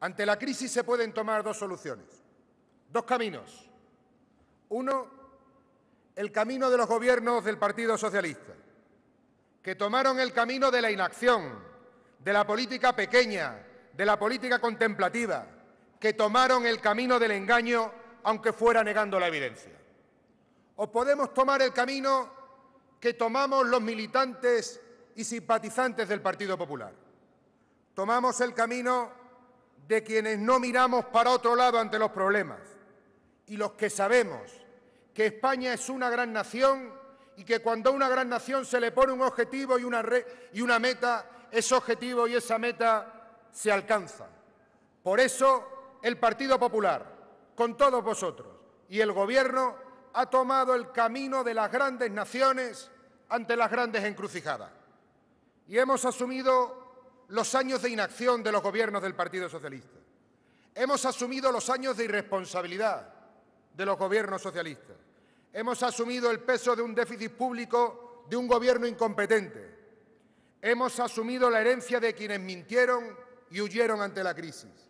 Ante la crisis se pueden tomar dos soluciones, dos caminos. Uno, el camino de los gobiernos del Partido Socialista, que tomaron el camino de la inacción, de la política pequeña, de la política contemplativa, que tomaron el camino del engaño, aunque fuera negando la evidencia. O podemos tomar el camino que tomamos los militantes y simpatizantes del Partido Popular. Tomamos el camino de quienes no miramos para otro lado ante los problemas y los que sabemos que España es una gran nación y que cuando a una gran nación se le pone un objetivo y una, y una meta, ese objetivo y esa meta se alcanzan. Por eso el Partido Popular, con todos vosotros y el Gobierno, ha tomado el camino de las grandes naciones ante las grandes encrucijadas. Y hemos asumido los años de inacción de los gobiernos del Partido Socialista. Hemos asumido los años de irresponsabilidad de los gobiernos socialistas. Hemos asumido el peso de un déficit público de un gobierno incompetente. Hemos asumido la herencia de quienes mintieron y huyeron ante la crisis.